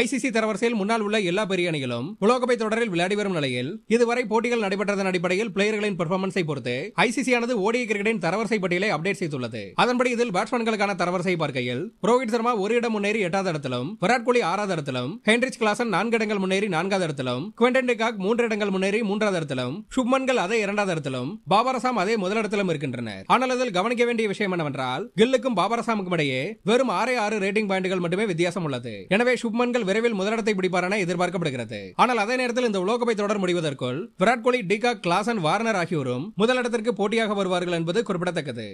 ICC தரவரிசையில் முன்னால் உள்ள எல்லா பெரிய அணிகளும் உலகக்கோப்பை தொடரில் விளையாடி வரும் நிலையில் இதுவரை போட்டிகள் நடைபெற்றதன் அடிப்படையில் பிளேயர்களின் பெர்ஃபார்மன்ஸை பொறுத்து ஆனது ஓடிஐ கிரிக்கெட்டின் தரவரிசை பட்டியலை அப்டேட் செய்துள்ளது அதன்படி இதில் பேட்ஸ்மேன்களுக்கான தரவரிசை பார்க்கையில் ரோஹித் சர்மா ஒரு இடம் முன்னேறி எட்டாவது இடத்திலும் விராட் கோலி ஆறாவது இடத்திலும் ஹென்ரிச் கிளாசன் நான்கு இடங்கள் முன்னேறி நான்காவது இடத்திலும் குவெண்டன் டிகாக் மூன்று இடங்கள் முன்னேறி மூன்றாவது இடத்திலும் சுப்மன்கள் அதே இரண்டாவது இடத்திலும் பாபரசாம் அதே முதலிடத்திலும் இருக்கின்றனர் ஆனால் அதில் கவனிக்க வேண்டிய விஷயம் என்னவென்றால் கில்லுக்கும் பாபரசாமுக்கும் இடையே வெறும் ஆறே ஆறு ரேட்டிங் பாயிண்ட்கள் மட்டுமே வித்தியாசம் உள்ளது எனவே சுப்மன்கள் சச்சின் விரைவில் முதலிடத்தை பிடிப்பார் என எதிர்பார்க்கப்படுகிறது ஆனால் அதே நேரத்தில் இந்த உலோகப்பை தொடர் முடிவதற்குள் விராட் கோலி டிகா கிளாசன் வார்னர் ஆகியோரும் முதலிடத்திற்கு போட்டியாக வருவார்கள் என்பது குறிப்பிடத்தக்கது